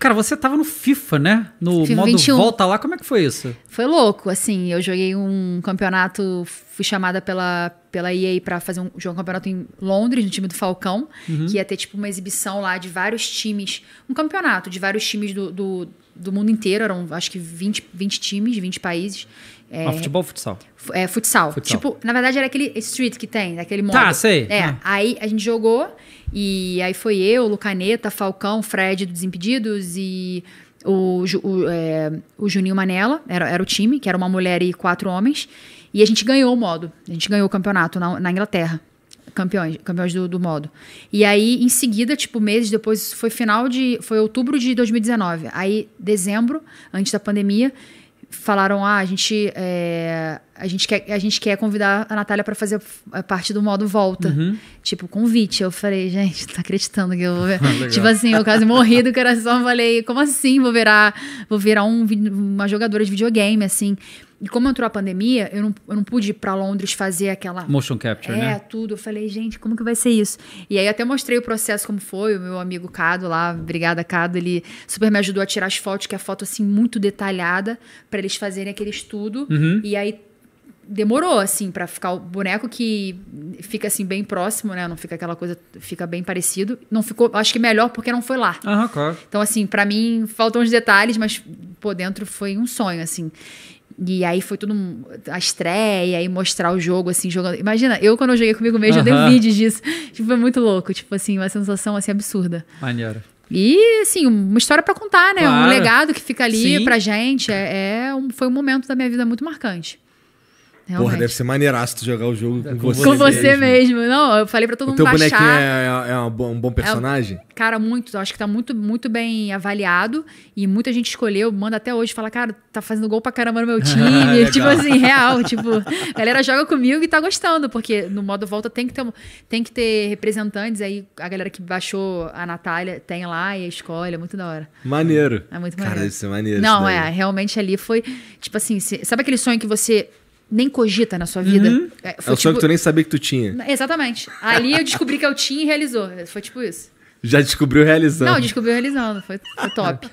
Cara, você tava no FIFA, né? No FIFA modo 21. volta lá, como é que foi isso? Foi louco, assim, eu joguei um campeonato, fui chamada pela pela EA para fazer um, jogo um campeonato em Londres, no time do Falcão, uhum. que ia ter tipo uma exibição lá de vários times, um campeonato de vários times do, do, do mundo inteiro, eram acho que 20, 20 times, 20 países. É, ah, futebol ou futsal? É, futsal. futsal. Tipo, na verdade era aquele street que tem, daquele modo. Tá, sei. É, ah. aí a gente jogou e aí foi eu, Lucaneta, Falcão, Fred do Desimpedidos e o, o, é, o Juninho Manela, era, era o time, que era uma mulher e quatro homens. E a gente ganhou o modo. A gente ganhou o campeonato na, na Inglaterra. Campeões, campeões do, do, modo. E aí, em seguida, tipo, meses depois, foi final de. Foi outubro de 2019. Aí, dezembro, antes da pandemia, falaram: ah, a gente, é, a gente, quer, a gente quer convidar a Natália para fazer eh, parte do modo volta. Uhum. Tipo, convite. Eu falei, gente, tá acreditando que eu vou ver. tipo assim, eu quase morri do coração. Falei, como assim? Vou virar, vou virar um, uma jogadora de videogame, assim. E como entrou a pandemia, eu não, eu não pude ir para Londres fazer aquela. Motion capture, é, né? É, tudo. Eu falei, gente, como que vai ser isso? E aí até mostrei o processo como foi. O meu amigo Cado lá, obrigada, Cado, ele super me ajudou a tirar as fotos, que é a foto assim muito detalhada, para eles fazerem aquele estudo. Uhum. E aí demorou, assim, para ficar o boneco que fica, assim, bem próximo, né? Não fica aquela coisa, fica bem parecido. Não ficou, acho que melhor porque não foi lá. Uhum, claro. Então, assim, para mim faltam uns detalhes, mas, pô, dentro foi um sonho, assim. E aí foi tudo a estreia e mostrar o jogo, assim, jogando. Imagina, eu quando eu joguei comigo mesmo, eu dei vídeos disso. Tipo, foi muito louco. Tipo assim, uma sensação assim absurda. Maneiro. E, assim, uma história para contar, né? Claro. Um legado que fica ali Sim. pra gente. É, é um, foi um momento da minha vida muito marcante. Realmente. Porra, deve ser maneiraço tu jogar o jogo com, você. Com você mesmo. mesmo. Não, eu falei pra todo o mundo teu baixar. bonequinho é, é, é um bom é personagem? É, cara, muito. Acho que tá muito, muito bem avaliado. E muita gente escolheu, manda até hoje, fala, cara, tá fazendo gol pra caramba no meu time. tipo assim, real. Tipo, a galera joga comigo e tá gostando. Porque no modo volta tem que ter, tem que ter representantes. Aí a galera que baixou a Natália tem lá e escolhe. É muito da hora. Maneiro. É muito maneiro. Cara, isso é maneiro. Não, é. Realmente ali foi, tipo assim, se, sabe aquele sonho que você nem cogita na sua vida. Uhum. É, é foi, é o tipo... sonho que tu nem sabia que tu tinha. Exatamente. Ali eu descobri que eu tinha e realizou. Foi tipo isso. Já descobriu realizando. Não, descobriu realizando. Foi, foi top.